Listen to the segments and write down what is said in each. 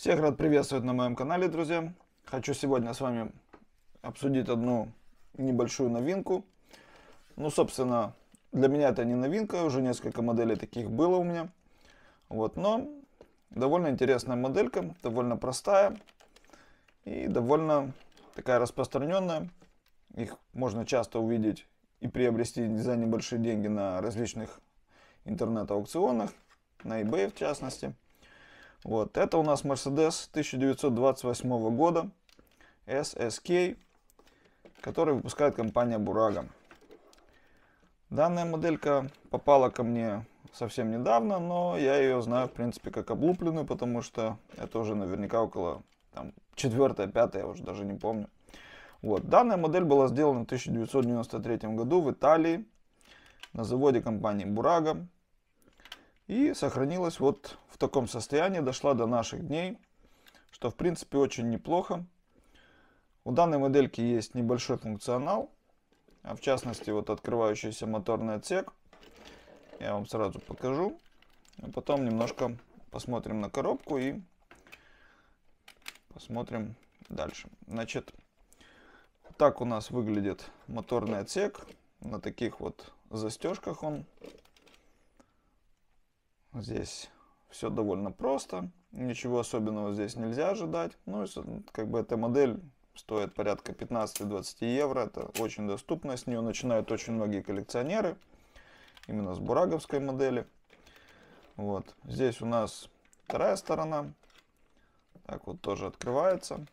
Всех рад приветствовать на моем канале, друзья. Хочу сегодня с вами обсудить одну небольшую новинку. Ну, собственно, для меня это не новинка, уже несколько моделей таких было у меня. Вот, но довольно интересная моделька, довольно простая и довольно такая распространенная. Их можно часто увидеть и приобрести за небольшие деньги на различных интернет-аукционах, на eBay в частности. Вот, это у нас Mercedes 1928 года SSK, который выпускает компания Buraga. Данная моделька попала ко мне совсем недавно, но я ее знаю, в принципе, как облупленную, потому что это уже наверняка около там, 4 5 я уже даже не помню. Вот. Данная модель была сделана в 1993 году в Италии на заводе компании Бурага. И сохранилась вот в таком состоянии, дошла до наших дней, что в принципе очень неплохо. У данной модельки есть небольшой функционал, а в частности вот открывающийся моторный отсек. Я вам сразу покажу. А потом немножко посмотрим на коробку и посмотрим дальше. Значит, так у нас выглядит моторный отсек. На таких вот застежках он Здесь все довольно просто. Ничего особенного здесь нельзя ожидать. Ну, и, как бы эта модель стоит порядка 15-20 евро. Это очень доступно. С нее начинают очень многие коллекционеры. Именно с бураговской модели. Вот. Здесь у нас вторая сторона. Так вот тоже открывается.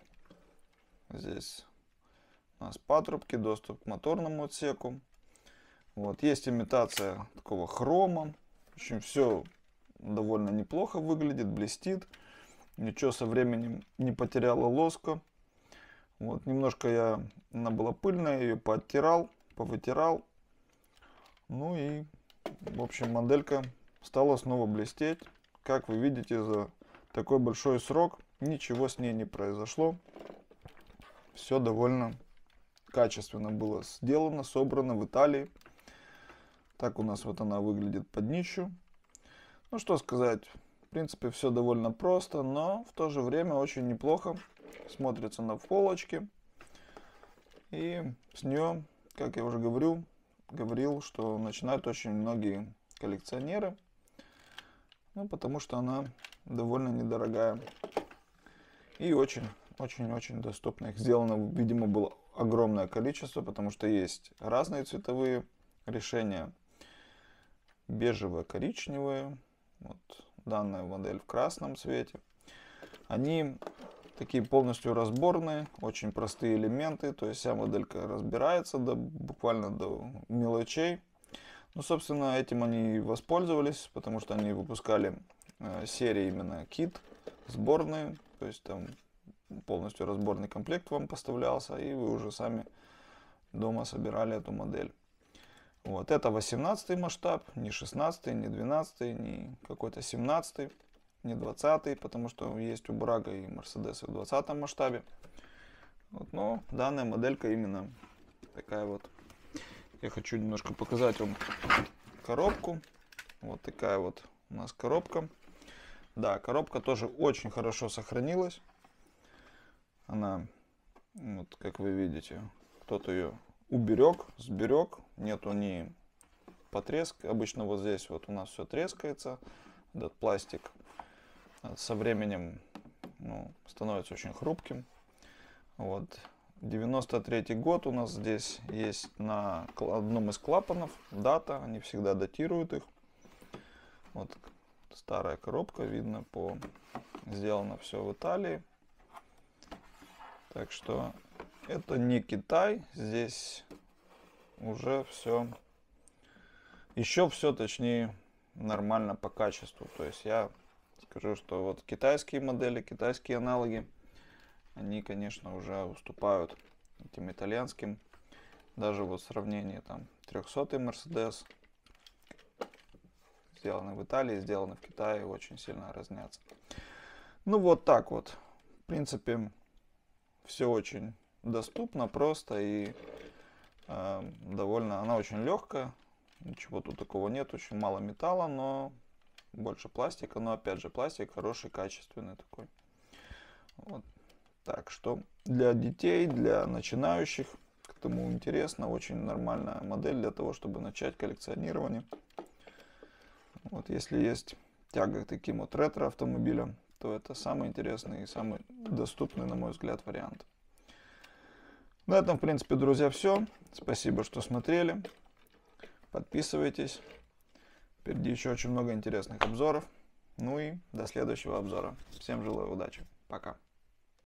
Здесь у нас патрубки, доступ к моторному отсеку. Вот. Есть имитация такого хрома. В общем, все довольно неплохо выглядит, блестит. Ничего со временем не потеряла лоска. Вот, немножко я, она была пыльная, ее пооттирал, повытирал. Ну и, в общем, моделька стала снова блестеть. Как вы видите, за такой большой срок ничего с ней не произошло. Все довольно качественно было сделано, собрано в Италии. Так у нас вот она выглядит под нищу. Ну что сказать, в принципе все довольно просто, но в то же время очень неплохо смотрится на полочке. И с нее, как я уже говорю, говорил, что начинают очень многие коллекционеры. Ну, потому что она довольно недорогая. И очень-очень-очень доступная. Их сделано, видимо, было огромное количество, потому что есть разные цветовые решения. бежевые, коричневые вот данная модель в красном цвете. Они такие полностью разборные, очень простые элементы, то есть вся моделька разбирается до, буквально до мелочей. Ну, собственно, этим они и воспользовались, потому что они выпускали э, серии именно кит, сборные, то есть там полностью разборный комплект вам поставлялся, и вы уже сами дома собирали эту модель. Вот, это 18 масштаб, не 16, не 12, не какой-то 17, не 20, потому что есть у Брага и Мерседесы в 20 масштабе. Вот, но данная моделька именно такая вот. Я хочу немножко показать вам коробку. Вот такая вот у нас коробка. Да, коробка тоже очень хорошо сохранилась. Она, вот как вы видите, кто-то ее уберег, сберег, нету ни потреск. Обычно вот здесь вот у нас все трескается, этот пластик э, со временем ну, становится очень хрупким. Вот. 93 год у нас здесь есть на одном из клапанов дата, они всегда датируют их. Вот старая коробка, видно по сделано все в Италии. Так что это не Китай, здесь уже все, еще все точнее нормально по качеству. То есть я скажу, что вот китайские модели, китайские аналоги, они, конечно, уже уступают этим итальянским. Даже вот сравнение там 300 Mercedes, сделаны в Италии, сделаны в Китае, очень сильно разнятся. Ну вот так вот. В принципе, все очень доступна просто и э, довольно... Она очень легкая, ничего тут такого нет, очень мало металла, но больше пластика. Но опять же, пластик хороший, качественный такой. Вот. Так что для детей, для начинающих, к кому интересно, очень нормальная модель для того, чтобы начать коллекционирование. Вот если есть тяга к таким вот ретро автомобилям, то это самый интересный и самый доступный, на мой взгляд, вариант. На этом, в принципе, друзья, все. Спасибо, что смотрели. Подписывайтесь. Впереди еще очень много интересных обзоров. Ну и до следующего обзора. Всем желаю удачи. Пока.